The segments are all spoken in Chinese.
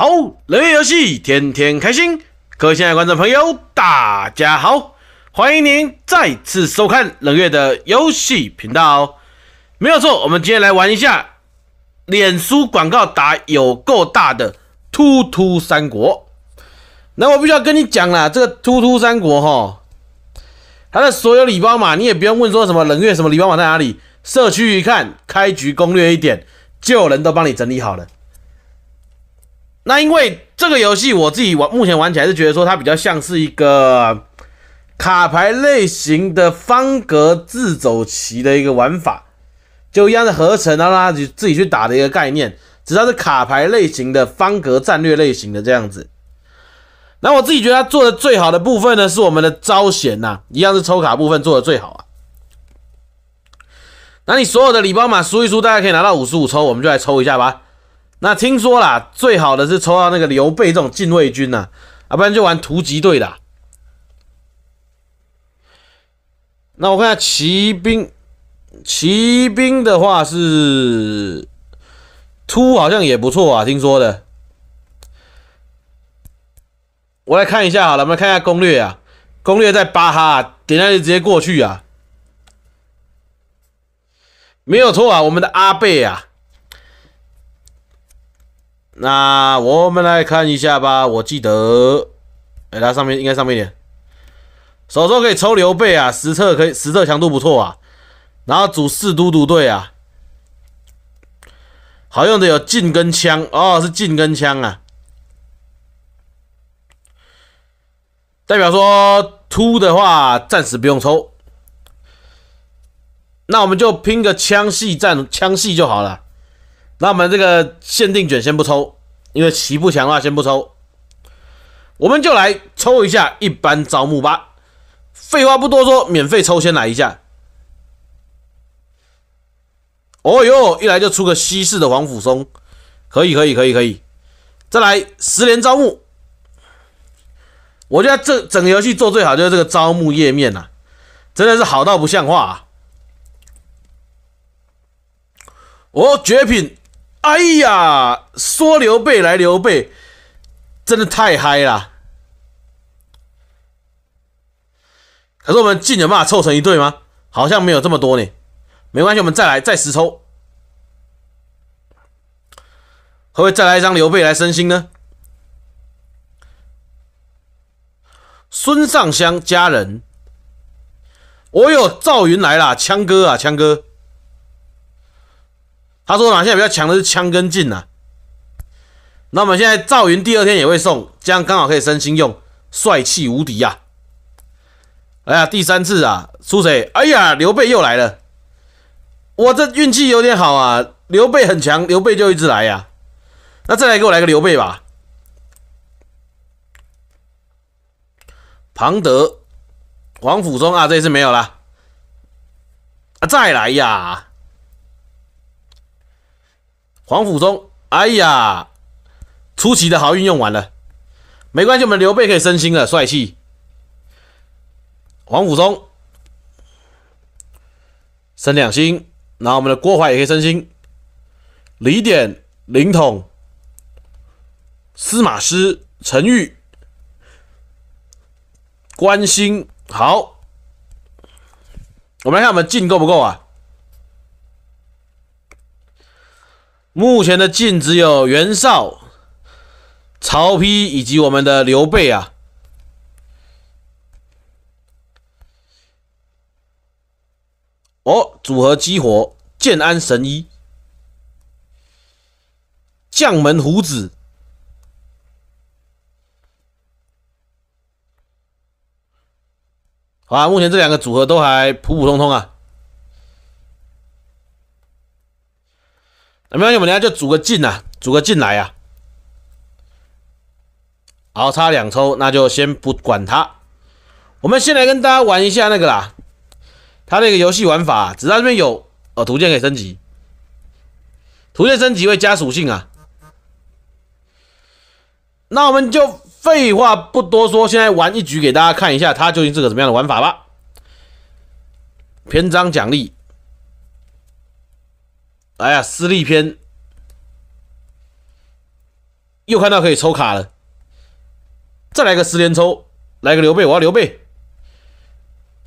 好，冷月游戏天天开心！各位亲爱的观众朋友，大家好，欢迎您再次收看冷月的游戏频道哦。没有错，我们今天来玩一下脸书广告打有够大的突突三国。那我必须要跟你讲了，这个突突三国哈，它的所有礼包码，你也不用问说什么冷月什么礼包码在哪里，社区一看，开局攻略一点，就人都帮你整理好了。那因为这个游戏我自己玩，目前玩起来是觉得说它比较像是一个卡牌类型的方格自走棋的一个玩法，就一样的合成，然后去自己去打的一个概念，只要是卡牌类型的方格战略类型的这样子。那我自己觉得它做的最好的部分呢，是我们的招贤呐，一样是抽卡部分做的最好啊。那你所有的礼包码输一输，大家可以拿到五十五抽，我们就来抽一下吧。那听说啦，最好的是抽到那个刘备这种禁卫军呐，啊，不然就玩突击队啦。那我看下骑兵，骑兵的话是突，好像也不错啊。听说的，我来看一下好了，我们来看一下攻略啊，攻略在巴哈，点下去直接过去啊，没有错啊，我们的阿贝啊。那我们来看一下吧。我记得，哎，它上面应该上面一点，手中可以抽刘备啊，实测可以，实测强度不错啊。然后主四都督队啊，好用的有近跟枪哦，是近跟枪啊。代表说突的话，暂时不用抽。那我们就拼个枪系战，枪系就好了。那我们这个限定卷先不抽，因为棋不强啊，先不抽。我们就来抽一下一般招募吧。废话不多说，免费抽先来一下。哦呦，一来就出个西式的黄府松，可以可以可以可以。再来十连招募。我觉得这整个游戏做最好就是这个招募页面呐，真的是好到不像话。啊！哦，绝品！哎呀，说刘备来刘备，真的太嗨了！可是我们近点嘛凑成一对吗？好像没有这么多呢。没关系，我们再来再十抽，会不会再来一张刘备来升星呢？孙尚香佳人，哦哟，赵云来了，枪哥啊，枪哥！他说：“哪现在比较强的是枪跟劲啊。那我们现在赵云第二天也会送，这样刚好可以升星用，帅气无敌呀！哎呀，第三次啊，出谁？哎呀，刘备又来了！我这运气有点好啊！刘备很强，刘备就一直来呀。那再来给我来个刘备吧。庞德、黄甫松啊，这次没有了。啊，再来呀！”黄甫中，哎呀，出奇的好运用完了，没关系，我们刘备可以升星了，帅气！黄甫中升两星，然后我们的郭淮也可以升星，李典、凌统、司马师、陈玉、关心，好，我们来看我们进够不够啊？目前的晋只有袁绍、曹丕以及我们的刘备啊。哦，组合激活建安神医将门虎子。啊，目前这两个组合都还普普通通啊。那么我们等下就组个进啊，组个进来啊。好，差两抽，那就先不管他。我们先来跟大家玩一下那个啦，它那个游戏玩法，只要这边有呃图鉴可以升级，图鉴升级会加属性啊。那我们就废话不多说，现在玩一局给大家看一下它究竟是个什么样的玩法吧。篇章奖励。哎呀，私立篇又看到可以抽卡了，再来个十连抽，来个刘备，我要刘备，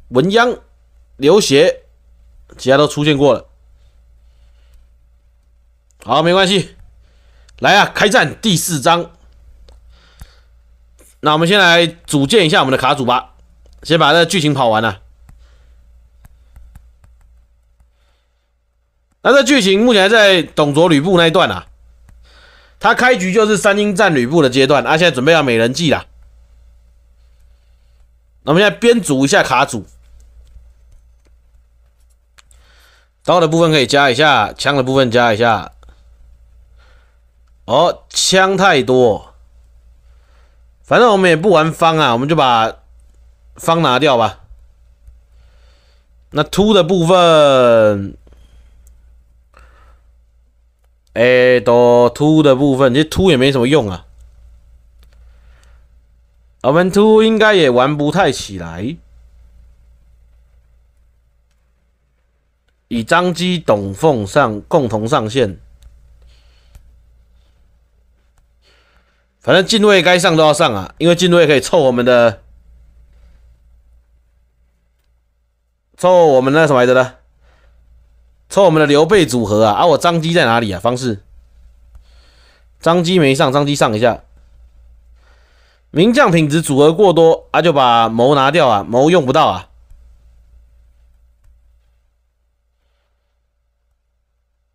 文鸯、刘协，其他都出现过了。好，没关系，来啊，开战第四章。那我们先来组建一下我们的卡组吧，先把这剧情跑完了。那这剧情目前还在董卓吕布那一段啊，他开局就是三英战吕布的阶段啊，现在准备要美人计了。那我们现在编组一下卡组，刀的部分可以加一下，枪的部分加一下。哦，枪太多，反正我们也不玩方啊，我们就把方拿掉吧。那突的部分。哎，到凸的部分，这凸也没什么用啊。我们凸应该也玩不太起来。以张机、董奉上共同上线，反正进位该上都要上啊，因为进位可以凑我们的，凑我们那什么来着的？抽我们的刘备组合啊！啊，我张机在哪里啊？方式，张机没上，张机上一下。名将品质组合过多啊，就把谋拿掉啊，谋用不到啊。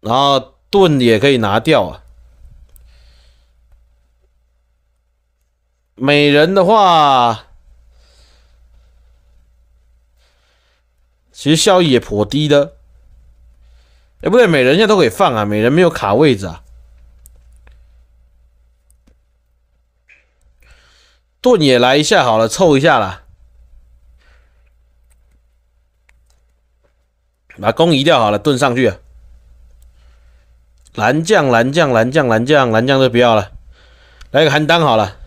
然后盾也可以拿掉啊。美人的话，其实效益也颇低的。哎不对，每人现在都可以放啊！每人没有卡位置啊。盾也来一下好了，凑一下了。把弓移掉好了，盾上去。蓝将蓝将蓝将蓝将蓝将就不要了，来个邯郸好了。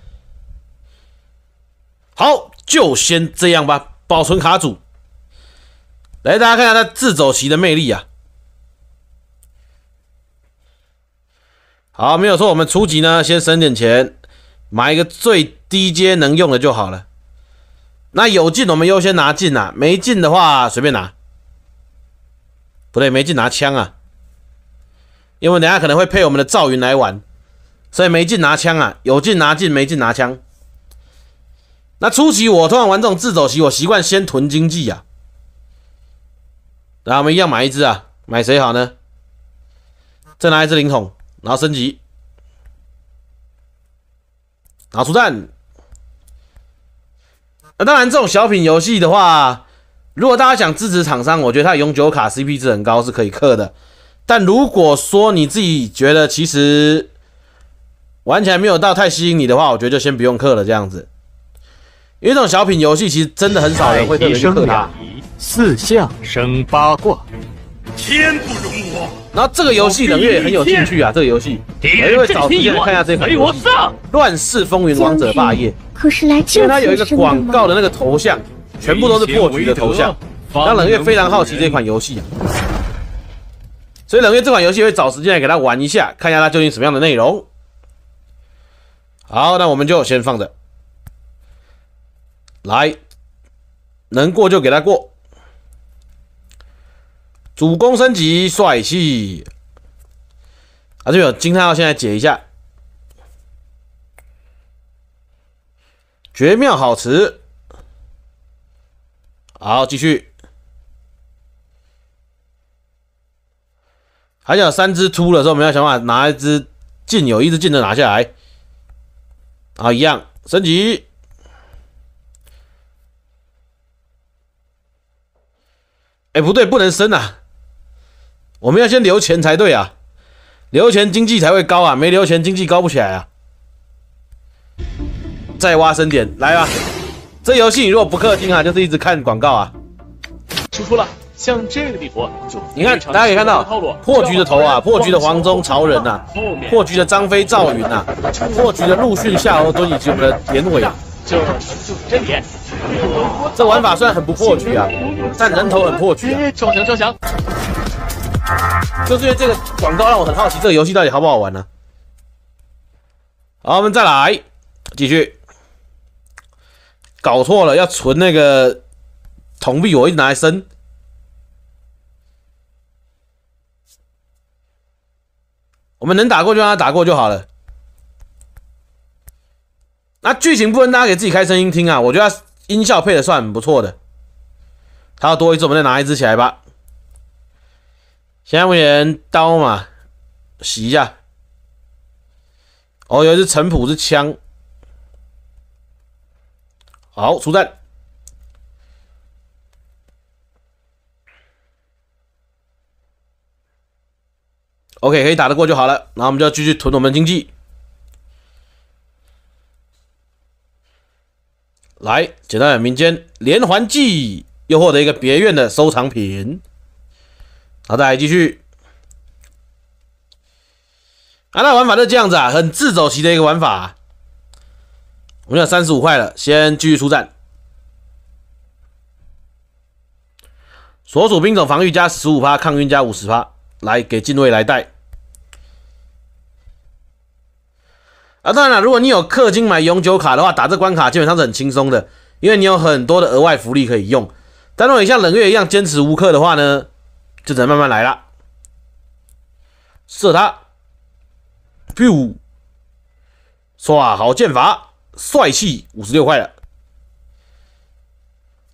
好，就先这样吧，保存卡组。来，大家看一下他自走棋的魅力啊！好，没有错。我们初级呢，先省点钱，买一个最低阶能用的就好了。那有劲，我们优先拿劲啊；没劲的话，随便拿。不对，没劲拿枪啊，因为等下可能会配我们的赵云来玩，所以没劲拿枪啊，有劲拿劲，没劲拿枪。那初级我通常玩这种自走棋，我习惯先囤经济啊。然后我们一样买一只啊，买谁好呢？再拿一只灵桶。拿升级，拿出战。那当然，这种小品游戏的话，如果大家想支持厂商，我觉得它永久卡 CP 值很高是可以氪的。但如果说你自己觉得其实玩起来没有到太吸引你的话，我觉得就先不用氪了。这样子，因为这种小品游戏其实真的很少人会特别氪它。四象生八卦，天不容我。然后这个游戏冷月也很有兴趣啊，这个游戏，哎，会找时间看一下这款游戏《乱世风云：王者霸业》，可是来，因为它有一个广告的那个头像，全部都是破局的头像，让冷月非常好奇这款游戏啊。所以冷月这款游戏会找时间来给他玩一下，看一下它究竟什么样的内容。好，那我们就先放着，来，能过就给他过。主攻升级，帅气！啊，队友金叹号现在解一下，绝妙好词。好，继续。还想三只秃的时候，我们要想办法拿一只镜，有一只镜的拿下来。啊，一样升级。哎，不对，不能升呐。我们要先留钱才对啊，留钱经济才会高啊，没留钱经济高不起来啊。再挖深点，来啊！这游戏如果不氪金啊，就是一直看广告啊。输出了，像这个地图，你看大家可以看到破局的头啊，破局的黄忠、曹仁呐，破局的张飞、赵云呐，破局的陆逊、夏侯惇以及我们的典韦。这玩法虽然很不破局啊，但人头很破局。冲翔冲翔！就是因为这个广告让我很好奇，这个游戏到底好不好玩呢？好，我们再来继续。搞错了，要存那个铜币，我一直拿来升。我们能打过就让他打过就好了。那剧情部分大家给自己开声音听啊，我觉得音效配的算不错的。他要多一只，我们再拿一只起来吧。现在目前刀嘛，洗一下。哦，有一只陈普是枪，好出战。OK，可以打得过就好了。那我们就要继续屯我们经济。来，简单点，民间连环计，又获得一个别院的收藏品。好，再来继续。啊，那玩法就这样子啊，很自走棋的一个玩法。我们有三十五块了，先继续出战。所属兵种防御加十五趴，抗晕加五十趴，来给近卫来带。啊，当然了，如果你有氪金买永久卡的话，打这关卡基本上是很轻松的，因为你有很多的额外福利可以用。但如果你像冷月一样坚持无氪的话呢？只能慢慢来了，射他，咻！耍好剑法，帅气，五十六块了。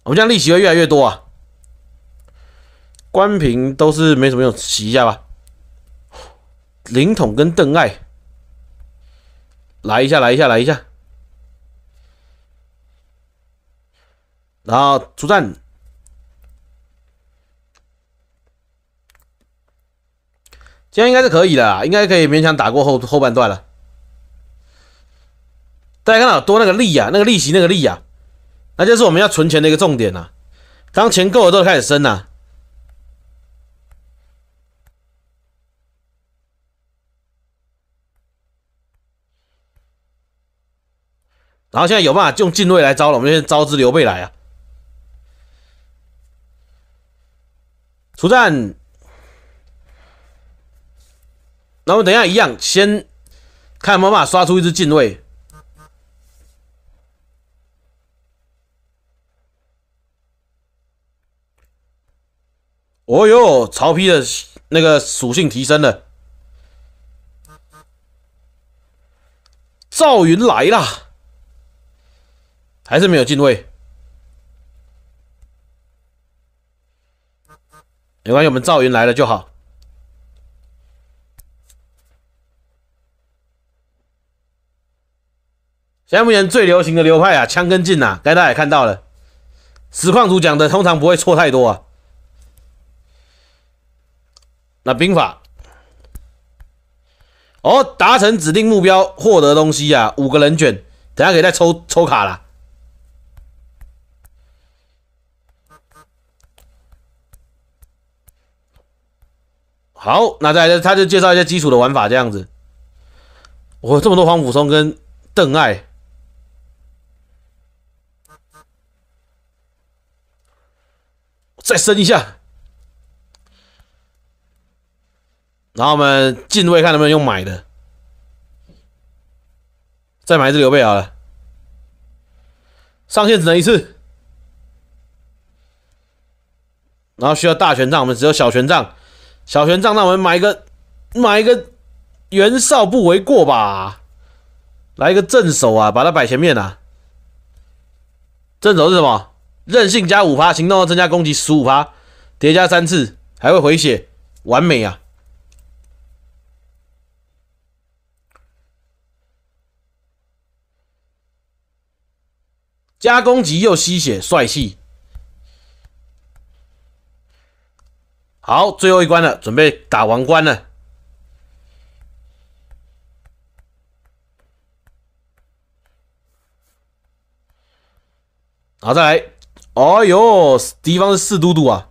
我们这样利息会越来越多啊！关平都是没什么用，洗一下吧。灵统跟邓艾，来一下，来一下，来一下，然后出战。现在应该是可以的，应该可以勉强打过后后半段了。大家看到多那个利呀，那个利息那个利呀，那就是我们要存钱的一个重点啊。当钱够了，之后开始升呐。然后现在有办法用进卫来招了，我们先招支刘备来啊，出战。那我们等一下一样，先看妈妈刷出一只禁卫。哦呦，曹丕的那个属性提升了。赵云来了，还是没有进位，没关系，我们赵云来了就好。现在目前最流行的流派啊，枪跟剑呐。刚才大家也看到了，实况主讲的通常不会错太多啊。那兵法，哦，达成指定目标获得东西啊，五个人卷，等下可以再抽抽卡啦。好，那再他他就介绍一些基础的玩法这样子。我这么多黄甫松跟邓艾。再升一下，然后我们进位看能不能用买的，再买一只刘备好了。上线只能一次，然后需要大权杖，我们只有小权杖，小权杖那我们买一个买一个袁绍不为过吧？来一个镇守啊，把它摆前面啊。镇守是什么？任性加五发，行动增加攻击十五发，叠加三次，还会回血，完美啊！加攻击又吸血，帅气。好，最后一关了，准备打王冠了。好，再来。哎呦，敌方是四都督啊！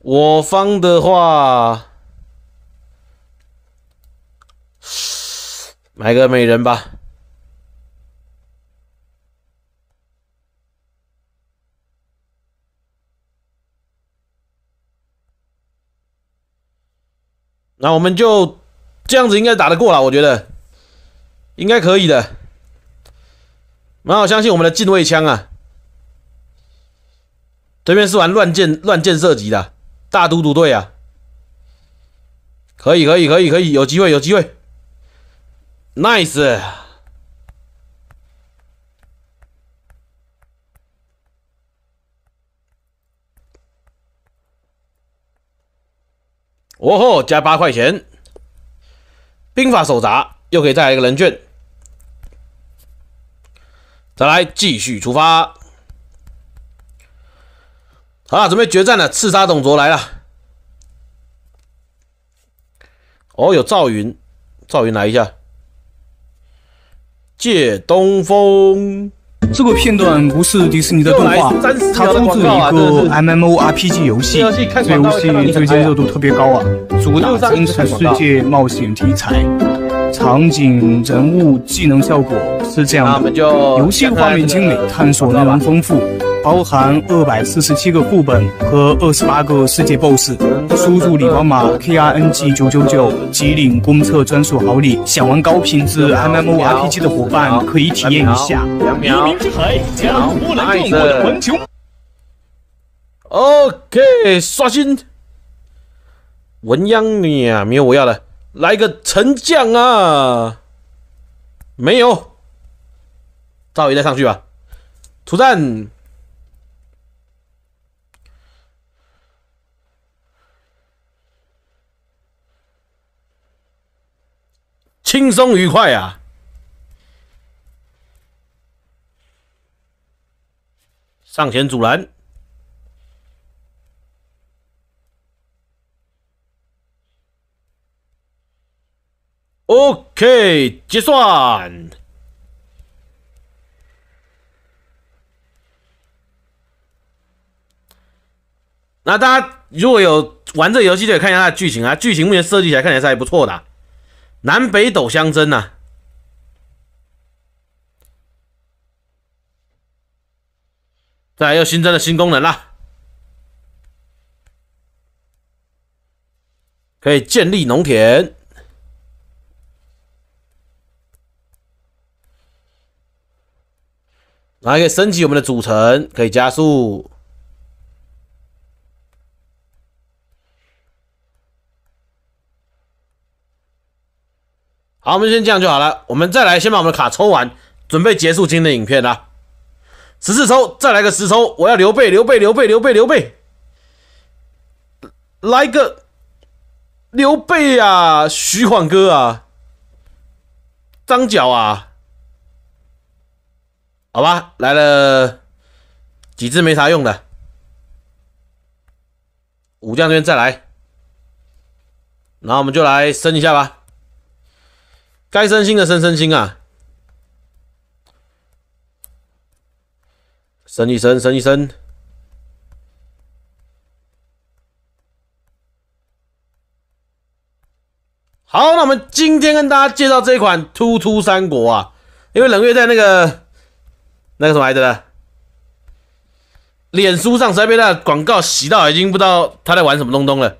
我方的话，买个美人吧。那我们就这样子应该打得过了，我觉得应该可以的，蛮好，相信我们的近卫枪啊！对面是玩乱箭乱箭射击的，大都督队啊，可以可以可以可以，有机会有机会，nice，哦吼，加八块钱，兵法手札又可以再来一个人券，再来继续出发。好，准备决战了！刺杀董卓来了。哦，有赵云，赵云来一下。借东风。这个片段不是迪士尼的动画，它出自一个 M M O R P G 游戏。这游戏最近热度特别高啊，主打《真·实世界》冒险题材，场景、人物、技能、效果是这样的。游戏画面精美，探索内容丰富。包含二百四十七个副本和二十八个世界 BOSS，输入礼包码 k r n g 九九九，即领公测专属好礼。想玩高品质 MMORPG 的伙伴可以体验一下。黎明之海，波澜壮阔的环球。OK，刷新。文啊，没有我要的，来个沉将啊！没有，赵云再上去吧。出战。轻松愉快啊！上前阻拦。OK，结算。那大家如果有玩这游戏，就看一下它的剧情啊。剧情目前设计起来看起来是还不错的。南北斗相争呐，再还有新增的新功能啦，可以建立农田，来，可以升级我们的主城，可以加速。好，我们先这样就好了。我们再来，先把我们的卡抽完，准备结束今天的影片了。十四抽，再来个十抽，我要刘备，刘备，刘备，刘备，刘备，来个刘备啊，徐晃哥啊，张角啊，好吧，来了几只没啥用的武将，这边再来，然后我们就来升一下吧。该升星的升，升星啊！升一升，升一升。好，那我们今天跟大家介绍这一款《突突三国》啊，因为冷月在那个那个什么来着的，脸书上实在被那广告洗到，已经不知道他在玩什么东东了。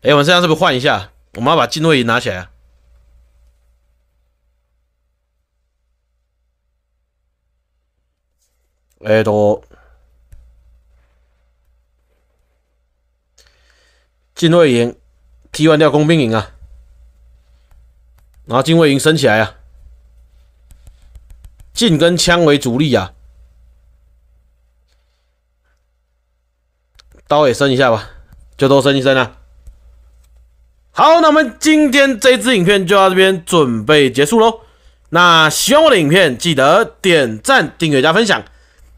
哎，我们现在是不是换一下？我们要把禁卫拿起来啊！哎，都禁卫营踢完掉工兵营啊，然后禁卫营升起来啊，进跟枪为主力啊，刀也升一下吧，就都升一升啊。好，那我们今天这支影片就到这边准备结束喽。那喜欢我的影片，记得点赞、订阅、加分享。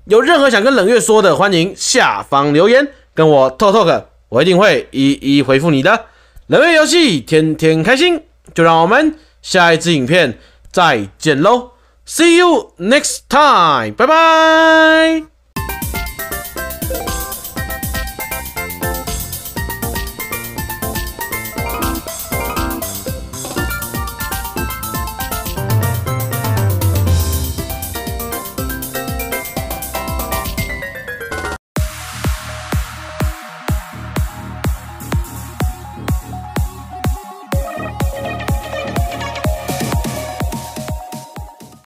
有任何想跟冷月说的，欢迎下方留言跟我 talk talk，我一定会一一回复你的。冷月游戏天天开心，就让我们下一支影片再见喽，see you next time，拜拜。